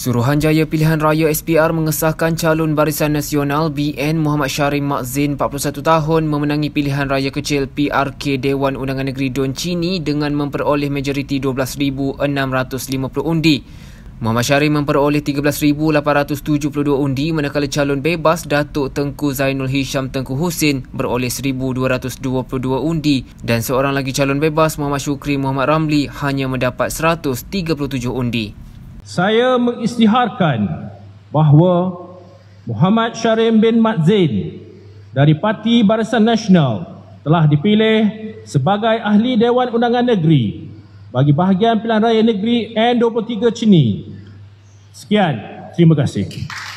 Suruhanjaya Pilihan Raya SPR mengesahkan calon Barisan Nasional BN Muhammad Syarim Makzin 41 tahun memenangi pilihan raya kecil PRK Dewan Undangan Negeri Don Chini dengan memperoleh majoriti 12,650 undi. Muhammad Syarim memperoleh 13,872 undi manakala calon bebas Datuk Tengku Zainul Hisham Tengku Husin beroleh 1,222 undi dan seorang lagi calon bebas Muhammad Syukri Muhammad Ramli hanya mendapat 137 undi saya mengistiharkan bahawa Muhammad Syarim bin Mat Zain dari Parti Barisan Nasional telah dipilih sebagai Ahli Dewan Undangan Negeri bagi bahagian Pilihan Raya Negeri N23 Cini. Sekian, terima kasih.